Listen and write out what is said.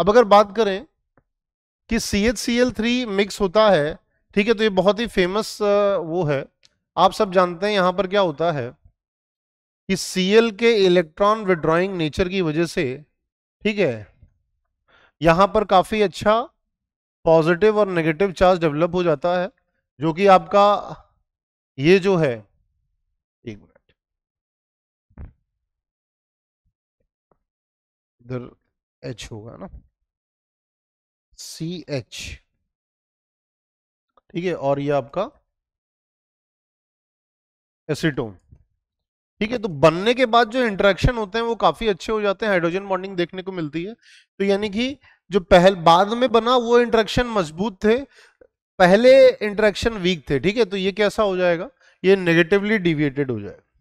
अब अगर बात करें कि C H C L three mix होता है ठीक है तो ये बहुत ही फेमस वो है आप सब जानते हैं यहाँ पर क्या होता है कि सी एल के इलेक्ट्रॉन विड्रॉइंग नेचर की वजह से ठीक है यहाँ पर काफ़ी अच्छा पॉजिटिव और नेगेटिव चार्ज डेवलप हो जाता है जो कि आपका ये जो है एक मिनट इधर एच होगा ना सी एच ठीक है और ये आपका एसिटोन ठीक है तो बनने के बाद जो इंट्रैक्शन होते हैं वो काफी अच्छे हो जाते हैं हाइड्रोजन बॉन्डिंग देखने को मिलती है तो यानी कि जो पहल बाद में बना वो इंट्रैक्शन मजबूत थे पहले इंट्रैक्शन वीक थे ठीक है तो ये कैसा हो जाएगा ये नेगेटिवली डिविएटेड हो जाएगा